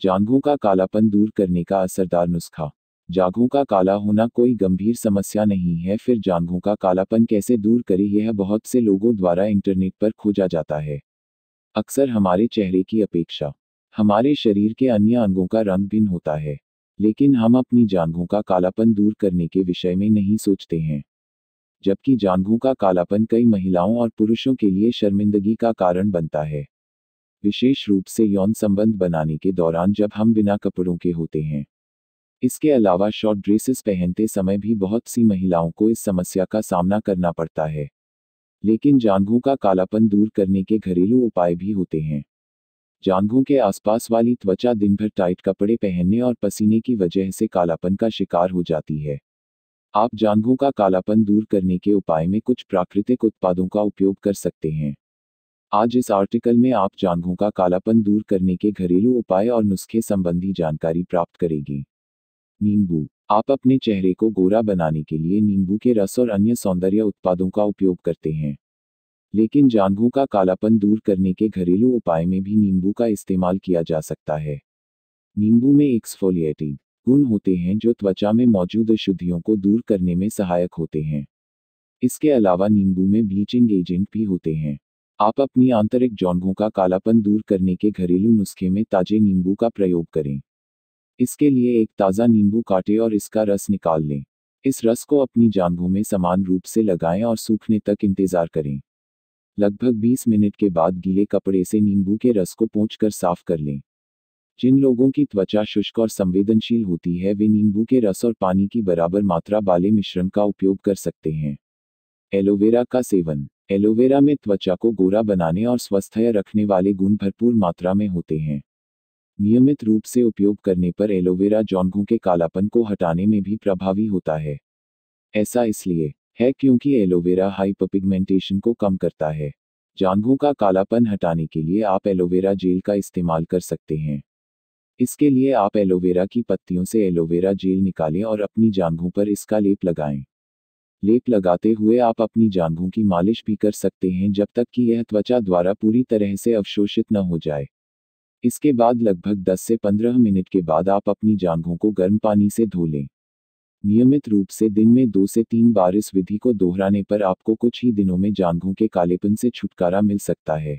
जांघों का कालापन दूर करने का असरदार नुस्खा जांघों का काला होना कोई गंभीर समस्या नहीं है फिर जांघों का कालापन कैसे दूर करें यह बहुत से लोगों द्वारा इंटरनेट पर खोजा जाता है अक्सर हमारे चेहरे की अपेक्षा हमारे शरीर के अन्य अंगों का रंग भिन्न होता है लेकिन हम अपनी जांघों का कालापन दूर करने के विषय में नहीं सोचते हैं जबकि जानबू का कालापन कई महिलाओं और पुरुषों के लिए शर्मिंदगी का कारण बनता है विशेष रूप से यौन संबंध बनाने के दौरान जब हम बिना कपड़ों के होते हैं इसके अलावा शॉर्ट ड्रेसेस पहनते समय भी बहुत सी महिलाओं को इस समस्या का सामना करना पड़ता है लेकिन जानबू का कालापन दूर करने के घरेलू उपाय भी होते हैं जानबू के आसपास वाली त्वचा दिन भर टाइट कपड़े पहनने और पसीने की वजह से कालापन का शिकार हो जाती है आप जानवों का कालापन दूर करने के उपाय में कुछ प्राकृतिक उत्पादों का उपयोग कर सकते हैं आज इस आर्टिकल में आप जानवों का कालापन दूर करने के घरेलू उपाय और नुस्खे संबंधी जानकारी प्राप्त करेंगे नींबू आप अपने चेहरे को गोरा बनाने के लिए नींबू के रस और अन्य सौंदर्य उत्पादों का उपयोग करते हैं लेकिन जानवों का कालापन दूर करने के घरेलू उपाय में भी नींबू का इस्तेमाल किया जा सकता है नींबू में एक्सफोलिएटिंग गुण होते हैं जो त्वचा में मौजूद अशुद्धियों को दूर करने में सहायक होते हैं इसके अलावा नींबू में ब्लीचिंग एजेंट भी होते हैं आप अपनी आंतरिक जौनों का कालापन दूर करने के घरेलू नुस्खे में ताजे नींबू का प्रयोग करें इसके लिए एक ताज़ा नींबू काटें और इसका रस निकाल लें इस रस को अपनी जानबों में समान रूप से लगाएं और सूखने तक इंतज़ार करें लगभग 20 मिनट के बाद गीले कपड़े से नींबू के रस को पोंछ कर साफ कर लें जिन लोगों की त्वचा शुष्क और संवेदनशील होती है वे नींबू के रस और पानी की बराबर मात्रा वाले मिश्रण का उपयोग कर सकते हैं एलोवेरा का सेवन एलोवेरा में त्वचा को गोरा बनाने और स्वस्थ रखने वाले गुण भरपूर मात्रा में होते हैं नियमित रूप से उपयोग करने पर एलोवेरा जौनघों के कालापन को हटाने में भी प्रभावी होता है ऐसा इसलिए है क्योंकि एलोवेरा हाइपपिगमेंटेशन को कम करता है जानघों का कालापन हटाने के लिए आप एलोवेरा जेल का इस्तेमाल कर सकते हैं इसके लिए आप एलोवेरा की पत्तियों से एलोवेरा जेल निकालें और अपनी जांघों पर इसका लेप लगाएं। लेप लगाते हुए आप अपनी जांघों की मालिश भी कर सकते हैं जब तक कि यह त्वचा द्वारा पूरी तरह से अवशोषित न हो जाए इसके बाद लगभग 10 से 15 मिनट के बाद आप अपनी जांघों को गर्म पानी से धो लें नियमित रूप से दिन में दो से तीन बार इस विधि को दोहराने पर आपको कुछ ही दिनों में जांघों के कालेपन से छुटकारा मिल सकता है